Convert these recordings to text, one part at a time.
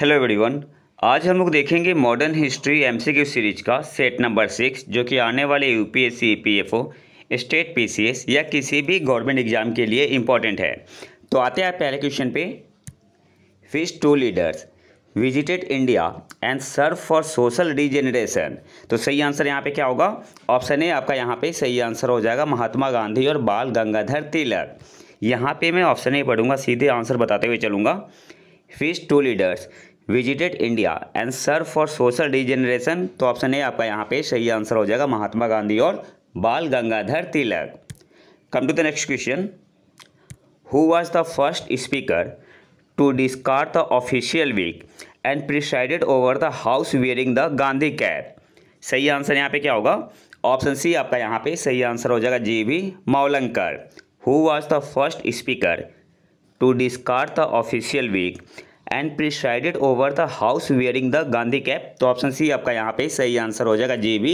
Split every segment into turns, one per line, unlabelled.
Hello everyone आज हम लोग देखेंगे मॉडर्न हिस्ट्री एमसीक्यू सीरीज का सेट नंबर सिक्स जो कि आने वाले यूपीएससी ईपीएफओ स्टेट पीसीएस या किसी भी गवर्नमेंट एग्जाम के लिए इंपॉर्टेंट है तो आते हैं पहले क्वेश्चन पे which two leaders visited India and serve for social regeneration तो सही आंसर यहाँ पे क्या होगा ऑप्शन ए आपका यहाँ पे सही आंसर हो जाएगा महात्मा गांधी और बाल गंगाधर तिलक यहाँ पे मैं ऑप्शन ए पढ़ूंगा सीधे आंसर बताते हुए चलूंगा which two leaders visited India and serve for social regeneration तो ऑप्शन ए आपका यहाँ पे सही आंसर हो जाएगा महात्मा गांधी और Bal Gangadhar Tilak come to the next question who was the first speaker to discard the official wig and presided over the house wearing the Gandhi cap सही answer यहाँ पे क्या होगा ऑप्शन सी आपका यहाँ पे सही आंसर हो जाएगा G V Mavalankar who was the first speaker to discard the official wig and presided over the house wearing the Gandhi cap तो ऑप्शन सी आपका यहाँ पे सही आंसर हो जाएगा जे बी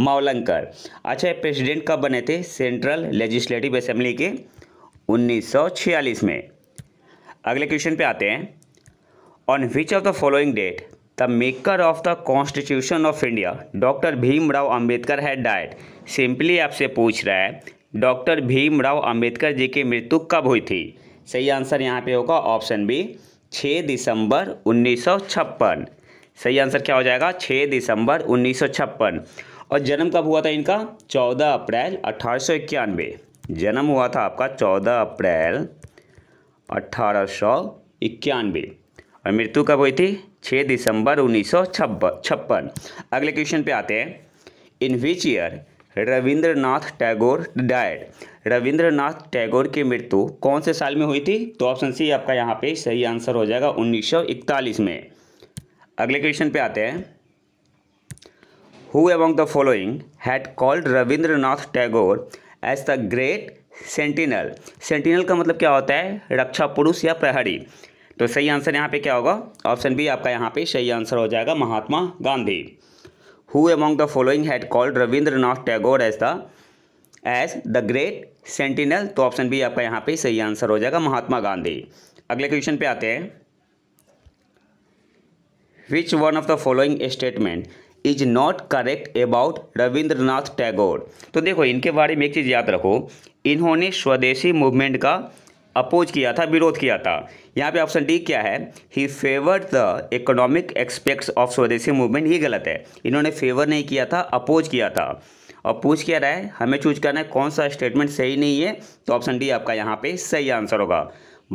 मावलंकर अच्छा प्रेसिडेंट कब बने थे सेंट्रल लेजिस्लेटिव असेंबली के 1946 में अगले क्वेश्चन पे आते हैं on which of the following date the maker of the constitution of India doctor Bhimrao Ambedkar है डाइट सिंपली आपसे पूछ रहा है डॉक्टर भीमराव अंबेडकर जी की मृत्यु कब हुई थी सही आंसर यहाँ पे होगा ऑप्शन बी छः दिसंबर उन्नीस सही आंसर क्या हो जाएगा छः दिसंबर उन्नीस सौ छप्पन और जन्म कब हुआ था इनका चौदह अप्रैल अठारह सौ इक्यानवे जन्म हुआ था आपका चौदह अप्रैल अठारह और मृत्यु कब हुई थी छः दिसंबर उन्नीस सौ छप्पन अगले क्वेश्चन पे आते हैं in which year Rabindranath Tagore died Rabindranath Tagore की मृत्यु कौन से साल में हुई थी तो ऑप्शन सी आपका यहाँ पे सही आंसर हो जाएगा 1941 में अगले क्वेश्चन पे आते हैं who among the following had called Rabindranath Tagore as the great sentinel sentinel का मतलब क्या होता है रक्षा पुरुष या प्रहरी तो सही आंसर यहाँ पे क्या होगा ऑप्शन बी आपका यहाँ पे सही आंसर हो जाएगा Mahatma Gandhi who among the following had called Rabindranath Tagore as the as the great sentinel तो ऑप्शन बी आपका यहाँ पे सही आंसर हो जाएगा महात्मा गांधी अगले क्वेश्चन पे आते हैं which one of the following statement is not correct about Rabindranath Tagore तो देखो इनके बारे में एक चीज़ याद रखो इन्होंने स्वदेशी मूवमेंट का अपोज किया था विरोध किया था यहाँ पे ऑप्शन डी क्या है he favour the economic aspects of Swadeshi movement ये गलत है इन्होंने फेवर नहीं किया था अपोज किया था और पूछ क्या रहा है हमें चूज करना है कौन सा स्टेटमेंट सही नहीं है तो ऑप्शन डी आपका यहाँ पे सही आंसर होगा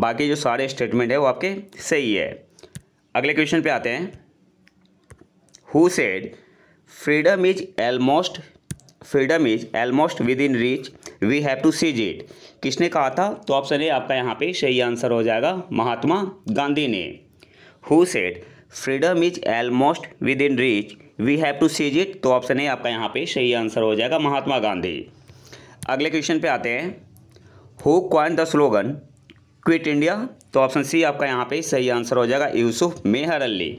बाकी जो सारे स्टेटमेंट है वो आपके सही है अगले क्वेश्चन पे आते हैं who said freedom is almost freedom is almost within reach we have to seize it किसने कहा था तो ऑप्शन ए आपका यहाँ पे सही आंसर हो जाएगा महात्मा गांधी ने who said freedom is almost within reach we have to seize it तो ऑप्शन ए आपका यहाँ पे सही आंसर हो जाएगा महात्मा गांधी अगले क्वेश्चन पे आते हैं who coined the slogan quit India तो ऑप्शन सी आपका यहाँ पे सही आंसर हो जाएगा Yusuf Meher Ali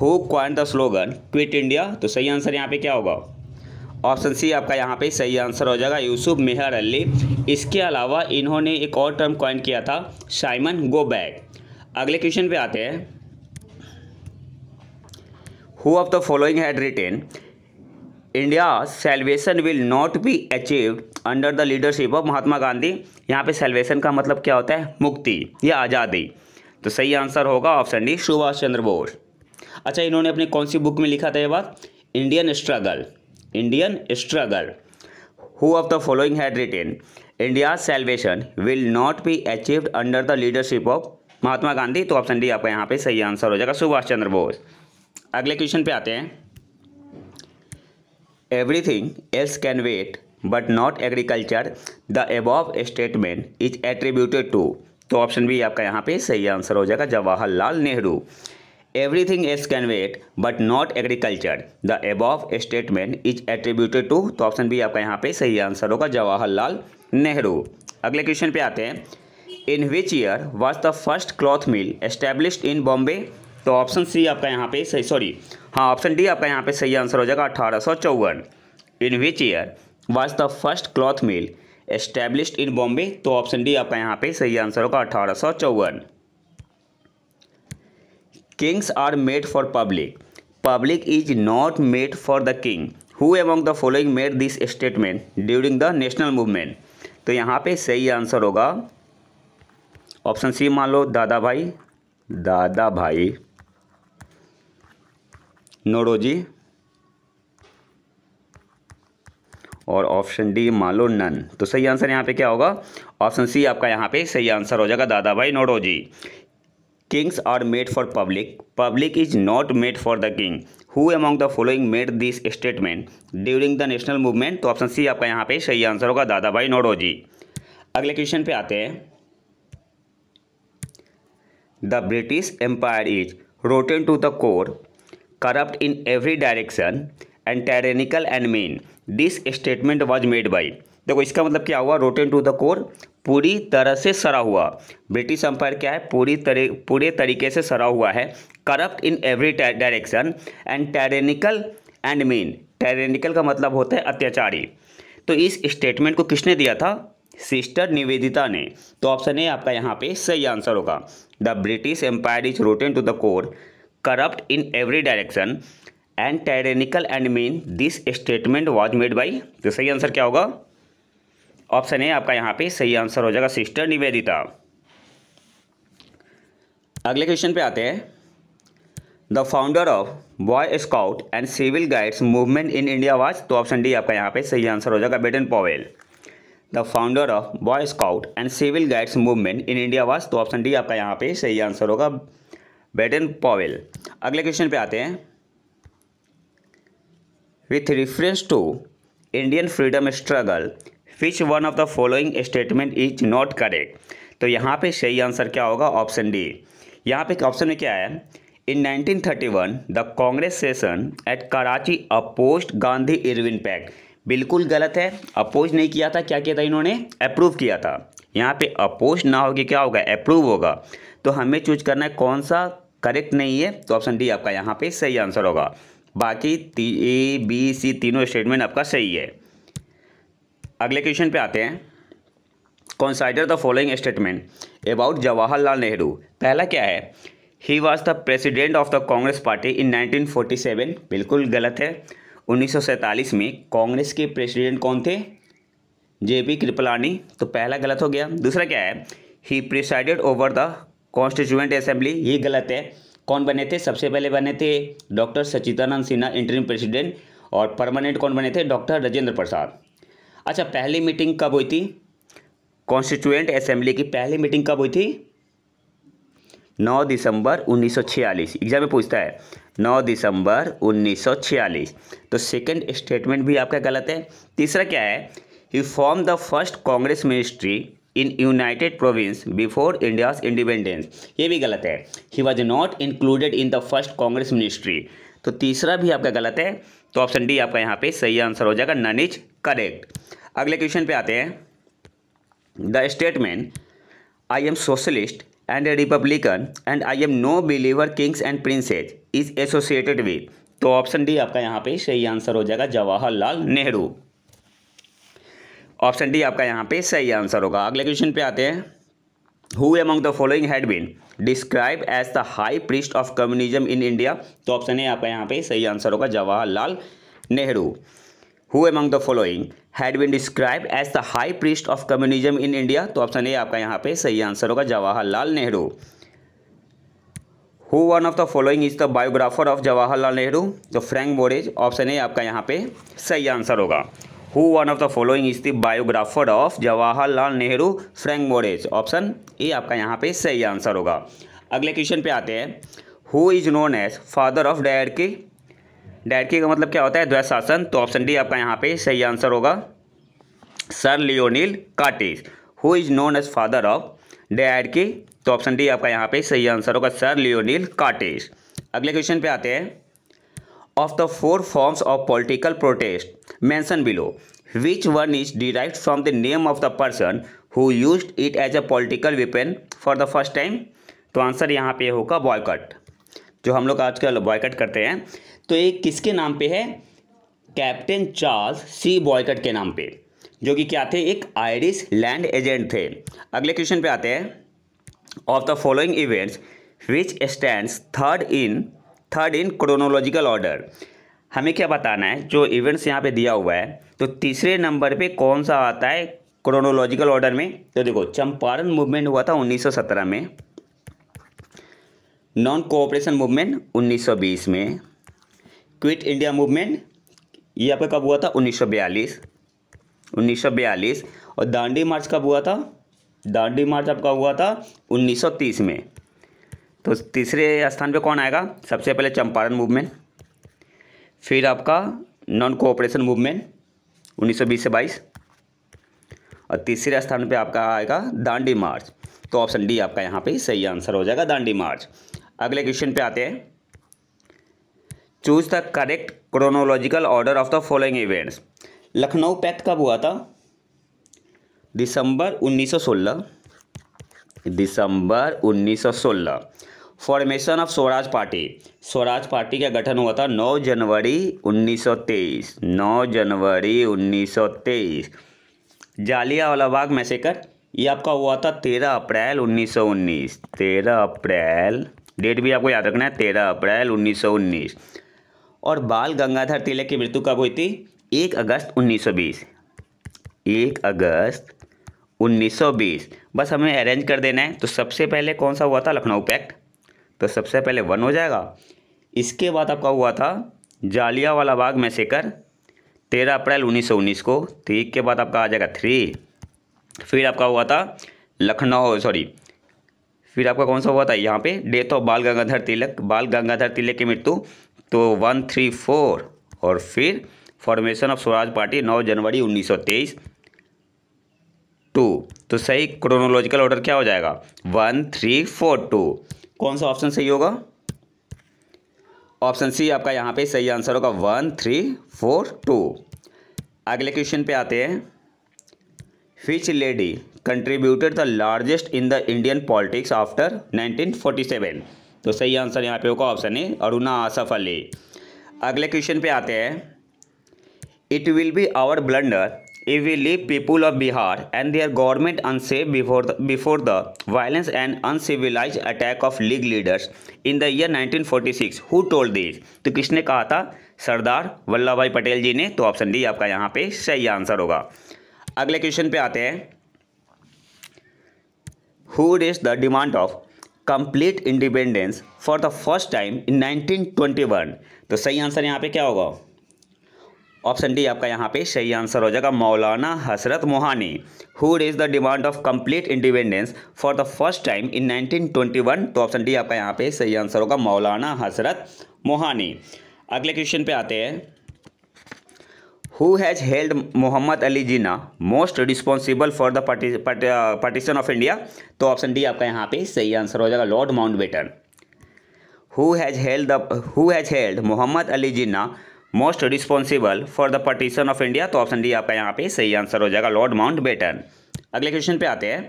who coined the slogan quit India तो सही आंसर यहाँ पे क्या होगा ऑप्शन सी आपका यहाँ पे सही आंसर हो जाएगा यूसुफ मेहर अली इसके अलावा इन्होंने एक और टर्म कॉइन किया था साइमन गो बैग अगले क्वेश्चन पे आते हैं who of the following had written India salvation will not be achieved under the leadership of Mahatma Gandhi यहाँ पे सेलवेशन का मतलब क्या होता है मुक्ति या आज़ादी तो सही आंसर होगा ऑप्शन डी सुभाष चंद्र बोस अच्छा इन्होंने अपनी कौन सी बुक में लिखा था ये बात Indian struggle Indian struggle who of the following had written India salvation will not be achieved under the leadership of Mahatma Gandhi तो ऑप्शन डी आपका यहाँ पे सही आंसर हो जाएगा सुभाष चंद्र बोस अगले क्वेश्चन पे आते हैं everything else can wait but not agriculture the above statement is attributed to तो ऑप्शन बी आपका यहाँ पे सही आंसर हो जाएगा Jawaharlal Nehru everything else can wait but not agriculture the above statement is attributed to तो ऑप्शन बी आपका यहाँ पे सही आंसर होगा जवाहरलाल नेहरू अगले क्वेश्चन पे आते हैं in which year was the first cloth mill establish in Bombay तो ऑप्शन सी आपका यहाँ पे सही सॉरी हाँ ऑप्शन डी आपका यहाँ पे सही आंसर हो जाएगा अठारह सौ चौवन in which year was the first cloth mill establish in Bombay तो ऑप्शन डी आपका यहाँ पे सही आंसर होगा अठारह सौ चौवन kings are made for public public is not made for the king who among the following made this statement during the national movement तो यहाँ पे सही आंसर होगा ऑप्शन सी मान लो दादा भाई दादा भाई नोरोजी और ऑप्शन डी मान लो नन तो सही आंसर यहाँ पे क्या होगा ऑप्शन सी आपका यहाँ पे सही आंसर हो जाएगा Dadabhai Naoroji kings are made for public public is not made for the king who among the following made this statement during the national movement तो ऑप्शन सी आपका यहाँ पे सही आंसर होगा दादा भाई नोडोजी अगले क्वेश्चन पे आते हैं the British empire is rotten to the core corrupt in every direction and tyrannical and mean this statement was made by देखो इसका मतलब क्या हुआ रोटेन टू द कोर पूरी तरह से सरा हुआ ब्रिटिश अंपायर क्या है पूरी तरह पूरे तरीके से सरा हुआ है corrupt in every direction and tyrannical and mean tyrannical का मतलब होता है अत्याचारी तो इस स्टेटमेंट को किसने दिया था सिस्टर निवेदिता ने तो ऑप्शन ए आपका यहाँ पे सही आंसर होगा the British empire is rotten to the core corrupt in every direction and tyrannical and mean this statement was made by तो सही आंसर क्या होगा ऑप्शन ए आपका यहाँ पे सही आंसर हो जाएगा सिस्टर निवेदिता अगले क्वेश्चन पे आते हैं the founder of boy scout and civil guides movement in India was तो ऑप्शन डी आपका यहाँ पे सही आंसर हो जाएगा Baden Powell the founder of boy scout and civil guides movement in India was तो ऑप्शन डी आपका यहाँ पे सही आंसर होगा बेटन पॉवेल अगले क्वेश्चन पे आते हैं with reference to Indian freedom struggle which one of the following statement is not correct तो यहाँ पे सही आंसर क्या होगा ऑप्शन डी यहाँ पे ऑप्शन में क्या है in 1931 the Congress session at Karachi opposed Gandhi Irwin pact बिल्कुल गलत है अपोज नहीं किया था क्या किया था इन्होंने अप्रूव किया था यहाँ पे अपोज ना होगी क्या होगा अप्रूव होगा तो हमें चूज करना है कौन सा करेक्ट नहीं है तो ऑप्शन डी आपका यहाँ पे सही आंसर होगा बाकी ए बी सी तीनों स्टेटमेंट आपका सही है अगले क्वेश्चन पे आते हैं consider the following statement about Jawaharlal Nehru पहला क्या है he was the president of the Congress party in 1947 बिल्कुल गलत है 1947 में कांग्रेस के प्रेसिडेंट कौन थे जे पी कृपलानी तो पहला गलत हो गया दूसरा क्या है he presided over the constituent assembly ये गलत है कौन बने थे सबसे पहले बने थे doctor Sachchidananda Sinha interim president और परमानेंट कौन बने थे डॉक्टर राजेंद्र प्रसाद अच्छा पहली मीटिंग कब हुई थी कॉन्स्टिट्यूएंट असेंबली की पहली मीटिंग कब हुई थी 9 दिसंबर 1946 एग्जाम में पूछता है 9 दिसंबर 1946 तो सेकंड स्टेटमेंट भी आपका गलत है तीसरा क्या है he formed the first Congress ministry in united province before India's independence ये भी गलत है he was not included in the first Congress ministry तो तीसरा भी आपका गलत है तो ऑप्शन डी आपका यहाँ पे सही आंसर हो जाएगा नन इज करेक्ट अगले क्वेश्चन पे आते हैं the statement I am socialist and a republican and I am no believer kings and princes is associated with तो ऑप्शन डी आपका यहाँ पे सही आंसर हो जाएगा जवाहरलाल नेहरू ऑप्शन डी आपका यहाँ पे सही आंसर होगा अगले क्वेश्चन पे आते हैं who among the following had been describe as the high priest of communism in India तो ऑप्शन तो है आपका यहाँ पे सही आंसर होगा Jawaharlal Nehru who among the following had been describe as the high priest of communism in India तो option A आपका यहाँ पे सही आंसर होगा Jawaharlal Nehru who one of the following is the biographer of Jawaharlal Nehru तो फ्रैंक बोरेज ऑप्शन ए आपका यहाँ पे सही आंसर होगा who one of the following is the biographer of Jawaharlal Nehru Frank Moraes option A आपका यहाँ पे सही आंसर होगा अगले क्वेश्चन पे आते हैं who is known as father of डैड की का मतलब क्या होता है द्वैत शासन तो ऑप्शन डी आपका यहाँ पे सही आंसर होगा sir Lionel Curtis who is known as father of की तो ऑप्शन डी आपका यहाँ पे सही आंसर होगा सर लियोनील काटिस अगले क्वेश्चन पे आते हैं of the four forms of political protest mentioned below. Which one is derived from the name of the person who used it as a political weapon for the first time? तो answer यहाँ पे होगा boy cut जो हम लोग आजकल boy cut करते हैं तो ये किसके नाम पे है कैप्टन चार्ल्स सी बॉयकट के नाम पे जो कि क्या थे एक आयरिश लैंड एजेंट थे अगले क्वेश्चन पे आते हैं of the following events which stand third in third in chronological order हमें क्या बताना है जो इवेंट्स यहाँ पे दिया हुआ है तो तीसरे नंबर पे कौन सा आता है क्रोनोलॉजिकल ऑर्डर में तो देखो चंपारण मूवमेंट हुआ था 1917 में नॉन कोऑपरेशन मूवमेंट 1920 में क्विट इंडिया मूवमेंट ये आपका कब हुआ था 1942 1942 और दांडी मार्च कब हुआ था दांडी मार्च आपका हुआ था 1930 में तो तीसरे स्थान पे कौन आएगा सबसे पहले चंपारण मूवमेंट फिर आपका नॉन कोऑपरेशन मूवमेंट 1920 से 22 और तीसरे स्थान पे आपका आएगा दांडी मार्च तो ऑप्शन डी आपका यहाँ पे सही आंसर हो जाएगा दांडी मार्च अगले क्वेश्चन पे आते हैं choose the correct chronological order of the following events Lucknow pact कब हुआ था दिसंबर 1916 दिसंबर 1916 formation of Swaraj party Swaraj party का गठन हुआ था 9 जनवरी 1923 9 जनवरी 1923 जालियावाला बाग मैसेकर ये आपका हुआ था 13 अप्रैल 1919 13 अप्रैल डेट भी आपको याद रखना है 13 अप्रैल 1919 और बाल गंगाधर तिलक की मृत्यु कब हुई थी 1 अगस्त 1920 1 अगस्त 1920 बस हमें अरेंज कर देना है तो सबसे पहले कौन सा हुआ था लखनऊ पैक्ट तो सबसे पहले वन हो जाएगा इसके बाद आपका हुआ था जालिया वाला बाग मैसेकर तेरह अप्रैल उन्नीस सौ उन्नीस को तो एक के बाद आपका आ जाएगा थ्री फिर आपका हुआ था लखनऊ सॉरी फिर आपका कौन सा हुआ था यहाँ पे डेथ ऑफ बाल गंगाधर तिलक बाल गंगाधर तिलक की मृत्यु तो वन थ्री फोर और फिर फॉर्मेशन ऑफ स्वराज पार्टी नौ जनवरी उन्नीस सौ तेईस टू तो सही क्रोनोलॉजिकल ऑर्डर क्या हो जाएगा वन थ्री फोर टू कौन सा ऑप्शन सही होगा ऑप्शन सी आपका यहाँ पे सही आंसर होगा वन थ्री फोर टू अगले क्वेश्चन पे आते हैं which lady contributed the largest in the Indian politics after 1947 तो सही आंसर यहाँ पे होगा ऑप्शन ए अरुणा आसफ अली अगले क्वेश्चन पे आते हैं it will be our blunder if we leave people of Bihar and their government unsafe before the, before the violence and uncivilized attack of league leaders in the year 1946 who told this तो किसने कहा था सरदार वल्लभ भाई पटेल जी ने तो option D आपका यहाँ पे सही आंसर होगा अगले क्वेश्चन पे आते हैं who raised the demand of complete independence for the first time in 1921 तो सही आंसर यहाँ पे क्या होगा ऑप्शन डी आपका यहाँ पे सही आंसर हो जाएगा Maulana Hasrat Mohani who is the demand of complete independence for the first time in 1921 तो ऑप्शन डी आपका यहाँ पे सही आंसर होगा मौलाना हसरत मोहानी अगले क्वेश्चन पे आते हैं who has held Mohammad Ali Jinnah most responsible for the partition of India तो ऑप्शन डी आपका यहाँ पे सही आंसर हो जाएगा Lord Mountbatten who has held the who has held Mohammad Ali Jinnah most responsible for the partition of India तो ऑप्शन डी आपका यहाँ पे सही आंसर हो जाएगा लॉर्ड माउंट बेटन अगले क्वेश्चन पे आते हैं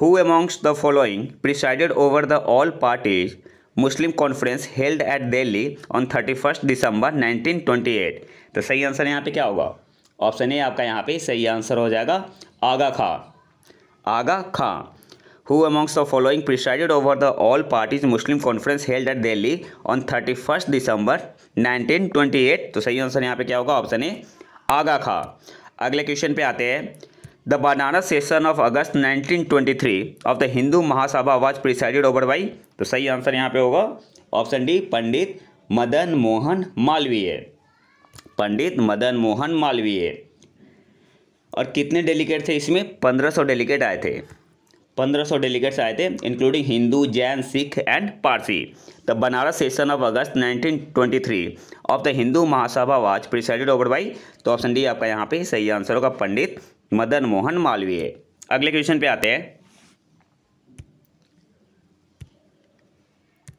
who amongst the following presided over the all parties Muslim conference held at Delhi on thirty first December nineteen twenty eight तो सही आंसर यहाँ पे क्या होगा ऑप्शन ए आपका यहाँ पे सही आंसर हो जाएगा आगा Khan Aga Khan who who amongst the following presided parties Muslim conference held at Delhi on thirty first December nineteen twenty eight तो सही आंसर यहाँ पे क्या होगा ऑप्शन ए आगा खा अगले क्वेश्चन पे आते हैं the Banaras session of August nineteen twenty three of the Hindu Mahasabha was presided over by तो सही आंसर यहाँ पे होगा ऑप्शन डी पंडित मदन मोहन मालवीय पंडित मदन मोहन मालवीय और कितने डेलीगेट थे इसमें पंद्रह सौ डेलीगेट आए थे 1500 डेलीगेट्स आए थे including Hindu Jain Sikh and Parsi the Banaras session of August 1923 of the Hindu Mahasabha was presided over by तो ऑप्शन डी आपका यहाँ पे सही आंसर होगा पंडित मदन मोहन मालवीय अगले क्वेश्चन पे आते हैं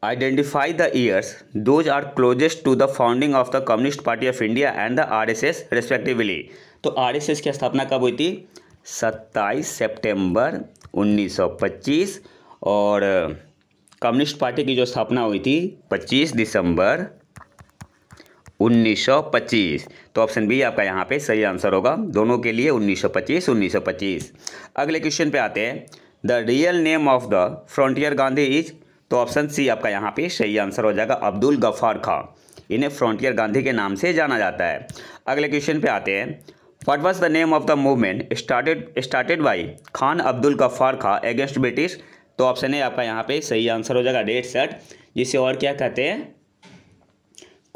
identify the years those are closest to the founding of the communist party of india and the rss respectively तो एस की स्थापना कब हुई थी सत्ताईस सितंबर 1925 और कम्युनिस्ट पार्टी की जो स्थापना हुई थी 25 दिसंबर 1925 तो ऑप्शन बी आपका यहाँ पे सही आंसर होगा दोनों के लिए 1925 1925 अगले क्वेश्चन पे आते हैं the real name of the frontier Gandhi is तो ऑप्शन सी आपका यहाँ पे सही आंसर हो जाएगा अब्दुल गफ़ार खां इन्हें फ्रंटियर गांधी के नाम से जाना जाता है अगले क्वेश्चन पे आते हैं What was the name of the movement started started by Khan Abdul Ghaffar Khan against British तो ऑप्शन है आपका यहाँ पे सही आंसर हो जाएगा डेट सेट जिसे और क्या कहते हैं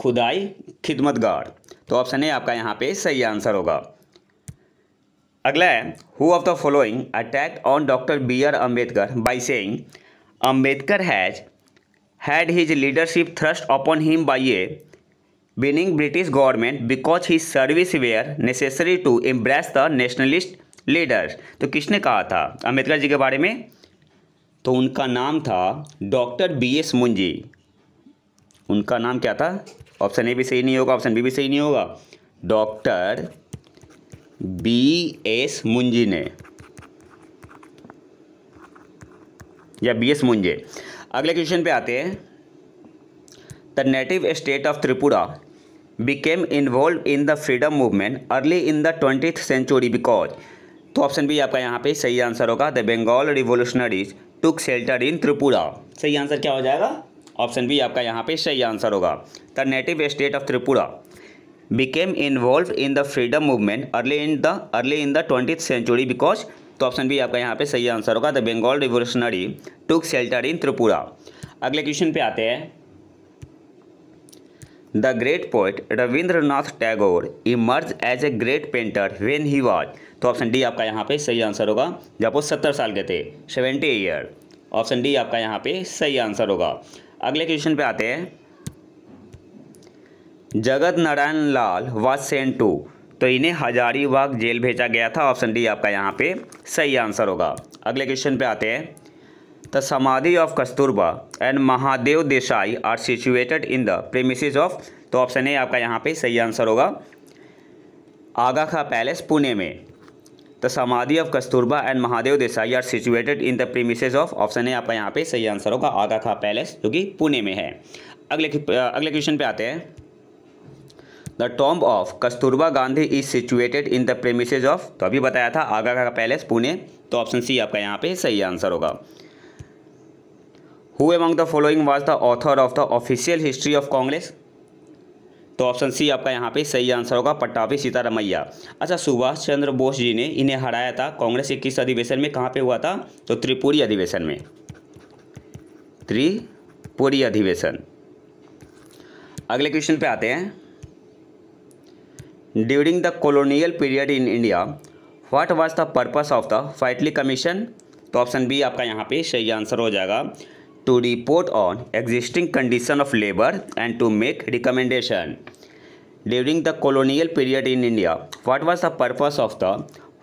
खुदाई खिदमतगार तो ऑप्शन है आपका यहाँ पे सही आंसर होगा अगला है who of the following attack on doctor B R Ambedkar by saying Ambedkar has had his leadership thrust upon him by a winning British government because his service were necessary to embrace the nationalist leader तो किसने कहा था अम्बेडकर जी के बारे में तो उनका नाम था डॉक्टर बी एस मुंजी उनका नाम क्या था ऑप्शन ए भी सही नहीं होगा ऑप्शन बी भी सही नहीं होगा डॉक्टर बी एस मुंजी ने या बी एस मुंजे अगले क्वेश्चन पे आते हैं the native state of Tripura became involve in the freedom movement early in the twenty century because तो ऑप्शन बी आपका यहाँ पे सही आंसर होगा the Bengal revolutionaries took shelter in Tripura सही आंसर क्या हो जाएगा ऑप्शन बी आपका यहाँ पे सही आंसर होगा the native state of Tripura became involve in the freedom movement early in the early in the twentieth century because तो ऑप्शन बी आपका यहाँ पे सही आंसर होगा the Bengal revolutionary took shelter in Tripura अगले क्वेश्चन पे आते हैं the great poet Rabindranath Tagore emerge as a great painter when he was तो ऑप्शन डी आपका यहाँ पे सही आंसर होगा जब वो सत्तर साल के थे सेवेंटी ईयर ऑप्शन डी आपका यहाँ पे सही आंसर होगा अगले क्वेश्चन पे आते हैं Jagat Narayan Lal was sent to तो इन्हें हजारीबाग जेल भेजा गया था ऑप्शन डी आपका यहाँ पे सही आंसर होगा अगले क्वेश्चन पे आते हैं The Samadhi of Kasturba and Mahadev Desai are situated in the premises of तो ऑप्शन ए आपका यहाँ पे सही आंसर होगा आगा खा पैलेस पुणे में the samadhi of Kasturba and Mahadev Desai are situated in the premise of option A आपका यहाँ पे सही आंसर होगा आगा खा पैलेस जो कि पुणे में है अगले अगले क्वेश्चन पे आते हैं the tomb of Kasturba Gandhi is situated in the premise of तो अभी बताया था आगा का पैलेस पुणे तो ऑप्शन सी आपका यहाँ पे सही आंसर होगा who among the following was the author of the official history of Congress तो ऑप्शन सी आपका यहाँ पे सही आंसर होगा पट्टाभी सीतारामैया अच्छा सुभाष चंद्र बोस जी ने इन्हें हराया था कांग्रेस के किस अधिवेशन में कहाँ पे हुआ था तो त्रिपुरी अधिवेशन में त्रिपुरी अधिवेशन अगले क्वेश्चन पे आते हैं during the colonial period in India what was the purpose of the Whitley commission तो ऑप्शन बी आपका यहाँ पे सही आंसर हो जाएगा to report on existing condition of labor and to make recommendation. During the colonial period in India, what was the purpose of the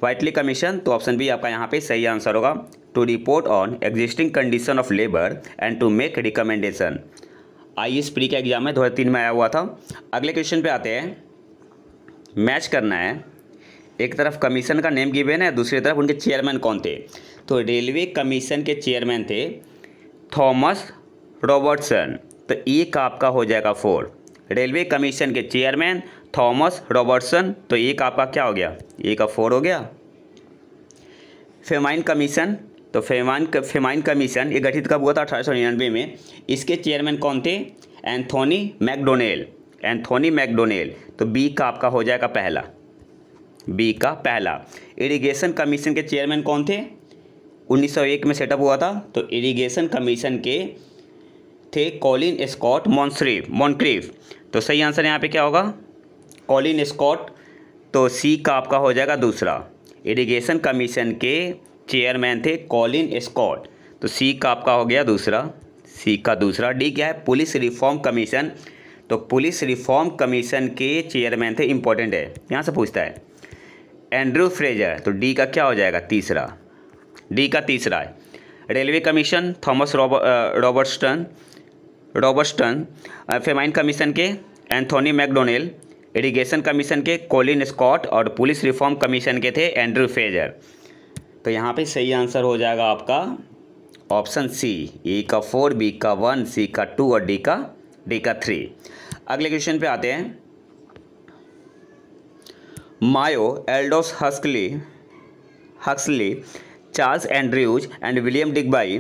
Whitley commission to option b aapka yahan pe sahi answer hoga to report on existing condition of labor and to make recommendation I S pre का exam है दो हज़ार तीन में आया हुआ था अगले क्वेश्चन पे आते हैं मैच करना है एक तरफ कमीशन का नेम गिवेन है दूसरी तरफ उनके चेयरमैन कौन थे तो रेलवे कमीशन के चेयरमैन थे थॉमस रॉबर्टसन तो एक आपका हो जाएगा फोर रेलवे कमीशन के चेयरमैन थॉमस रॉबर्टसन तो एक आपका क्या हो गया एक का फोर हो गया फेमाइन कमीशन तो फेमाइन फेमाइन कमीशन ये गठित कब हुआ था अठारह सौ निन्यानवे में इसके चेयरमैन कौन थे एंथोनी मैकडोनेल एंथोनी मैकडोनेल तो बी का आपका हो जाएगा पहला बी का पहला इरिगेशन कमीशन के चेयरमैन कौन थे 1901 में सेटअप हुआ था तो इरिगेशन कमीशन के थे कॉलिन स्कॉट मॉन्सरी मॉन्क्रीव तो सही आंसर यहाँ पे क्या होगा कॉलिन स्कॉट तो सी का आपका हो जाएगा दूसरा इरिगेशन कमीशन के चेयरमैन थे कॉलिन स्कॉट तो सी का आपका हो गया दूसरा सी का दूसरा डी क्या है पुलिस रिफॉर्म कमीशन तो पुलिस रिफॉर्म कमीशन के चेयरमैन थे इंपॉर्टेंट है यहाँ से पूछता है एंड्रू फ्रेजर तो डी का क्या हो जाएगा तीसरा डी का तीसरा है railway commission Thomas Robertson Robertson famine commission के एंथोनी मैकडोनेल इरीगेशन कमीशन के कोलिन स्कॉट और पुलिस रिफॉर्म कमीशन के थे एंड्रू फेजर तो यहाँ पे सही आंसर हो जाएगा आपका ऑप्शन सी ई का फोर बी का वन सी का टू और डी का डी का थ्री अगले क्वेश्चन पे आते हैं मायो एल्डोस हस्कली Huxley Charles Andrews and William Digby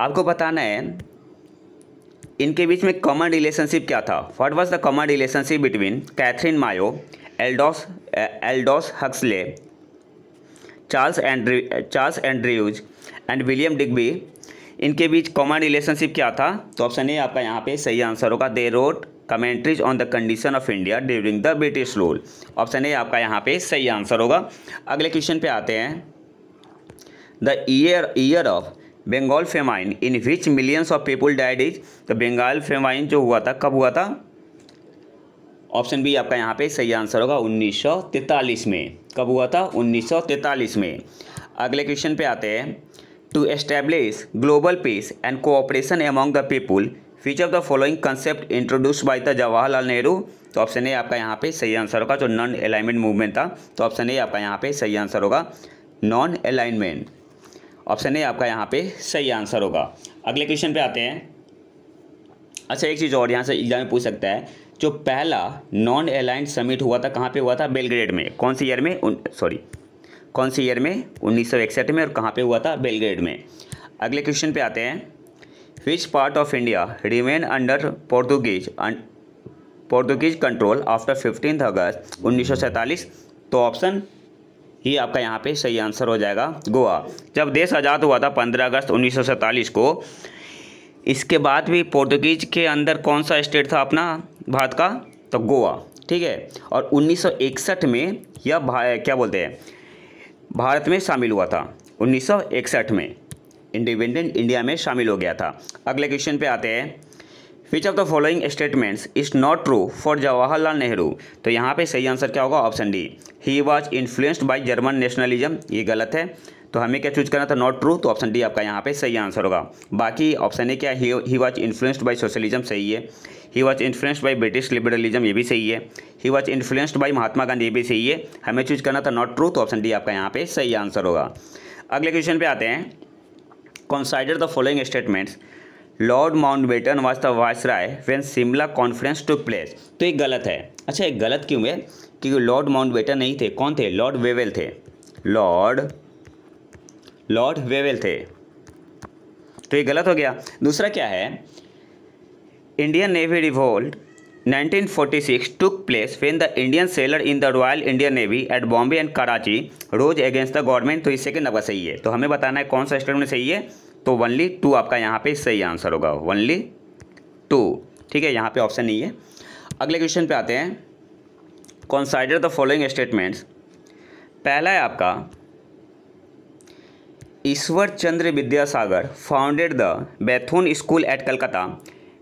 आपको बताना है इनके बीच में कॉमन रिलेशनशिप क्या था what was the common relationship between Katherine Mayo Aldous Aldous Huxley Charles Andrew Charles Andrews and William Digby इनके बीच कॉमन रिलेशनशिप क्या था तो ऑप्शन ए आपका यहाँ पे सही आंसर होगा they wrote commentaries on the condition of India during the British rule option A आपका यहाँ पे सही आंसर होगा अगले क्वेश्चन पे आते हैं the year year of Bengal famine in which millions of people died is तो बंगाल फेमाइन जो हुआ था कब हुआ था ऑप्शन बी आपका यहाँ पे सही आंसर होगा 1943 में कब हुआ था 1943 में अगले क्वेश्चन पे आते हैं to establish global peace and cooperation among the people which of the following concept introduce by the Jawaharlal Nehru तो ऑप्शन ए आपका यहाँ पे सही आंसर होगा जो नॉन अलाइनमेंट मूवमेंट था तो ऑप्शन ए आपका यहाँ पे सही आंसर होगा नॉन अलाइनमेंट ऑप्शन ए आपका यहाँ पे सही आंसर होगा अगले क्वेश्चन पे आते हैं अच्छा एक चीज़ और यहाँ से एग्जाम में पूछ सकता है जो पहला नॉन एलाइंड समिट हुआ था कहाँ पे हुआ था बेलग्रेड में कौन सी ईयर में सॉरी कौन सी ईयर में उन्नीस में और कहाँ पर हुआ था बेलग्रेड में अगले क्वेश्चन पे आते हैं which part of India remain under Portuguese Portuguese control after fifteen August उन्नीस तो ऑप्शन ही आपका यहाँ पे सही आंसर हो जाएगा गोवा जब देश आज़ाद हुआ था पंद्रह अगस्त उन्नीस को इसके बाद भी पोर्तुगीज के अंदर कौन सा स्टेट था अपना भारत का तो गोवा ठीक है और 1961 में यह क्या बोलते हैं भारत में शामिल हुआ था 1961 में इंडिपेंडेंट इंडिया में शामिल हो गया था अगले क्वेश्चन पे आते हैं which of the following statements is not true for Jawaharlal Nehru तो यहाँ पे सही आंसर क्या होगा option D he was influenced by German nationalism ये गलत है तो हमें क्या चूज करना था नॉट ट्रू तो ऑप्शन डी आपका यहाँ पे सही आंसर होगा बाकी ऑप्शन ए क्या he was influenced by socialism सही है he was influenced by British liberalism ये भी सही है he was influenced by Mahatma Gandhi ये भी सही है हमें चूज करना था नॉट ट्रू तो ऑप्शन डी आपका यहाँ पे सही आंसर होगा अगले क्वेश्चन पे आते हैं consider the following statements Lord Mountbatten was the राय when Shimla conference to place तो ये गलत है अच्छा ये गलत क्यों है क्योंकि लॉर्ड माउंटबेटन नहीं थे कौन थे लॉर्ड वेवेल थे लॉर्ड लॉर्ड वेवेल थे तो ये गलत हो गया दूसरा क्या है Indian navy revolt 1946 took place when the Indian sailor in the royal Indian navy at Bombay and Karachi rose against the government तो ये सेकंड नंबर सही है तो हमें बताना है कौन सा स्टेटमेंट सही है तो वनली टू आपका यहाँ पे सही आंसर होगा वनली टू ठीक है यहाँ पे ऑप्शन नहीं है अगले क्वेश्चन पे आते हैं कंसाइडर द फॉलोइंग स्टेटमेंट्स पहला है आपका Ishwar Chandra Vidyasagar founded the Bethune school at Calcutta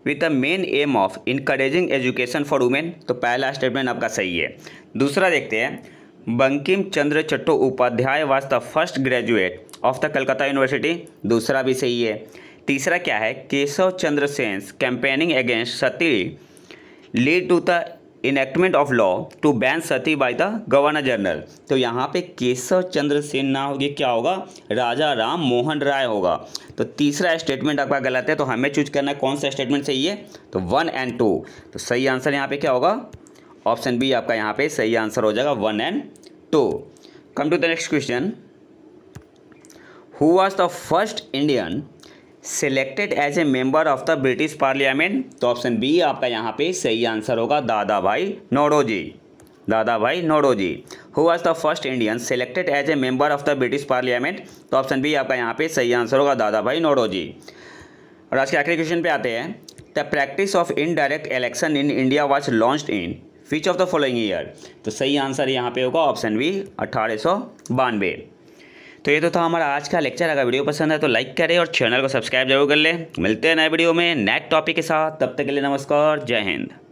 with the main aim of encouraging education for women तो पहला स्टेटमेंट आपका सही है दूसरा देखते हैं Bankim Chandra Chattopadhyay was the first graduate of the Calcutta university दूसरा भी सही है तीसरा क्या है Keshav Chandra Sen's campaigning against sati lead to the enactment of law to ban sati by the governor general तो यहाँ पे केशव चंद्र सेन ना होगी क्या होगा राजा राम मोहन राय होगा तो तीसरा स्टेटमेंट आपका गलत है तो हमें चूज करना है कौन सा स्टेटमेंट सही है तो वन एंड टू तो सही आंसर यहाँ पे क्या होगा ऑप्शन बी आपका यहाँ पे सही आंसर हो जाएगा one and two come to the next question who was the first Indian selected as a member of the British parliament तो ऑप्शन बी आपका यहाँ पे सही आंसर होगा दादा भाई जी Dadabhai Naoroji who was the first Indian selected as a member of the British parliament तो ऑप्शन बी आपका यहाँ पे सही आंसर होगा दादा भाई नोडोजी और आज के आखिरी क्वेश्चन पे आते हैं the practice of indirect election in India was launched in which of the following year तो सही आंसर यहाँ पे होगा ऑप्शन बी अट्ठारह तो ये तो था हमारा आज का लेक्चर अगर वीडियो पसंद है तो लाइक करें और चैनल को सब्सक्राइब जरूर कर लें मिलते हैं नए वीडियो में नेक्स्ट टॉपिक के साथ तब तक के लिए नमस्कार जय हिंद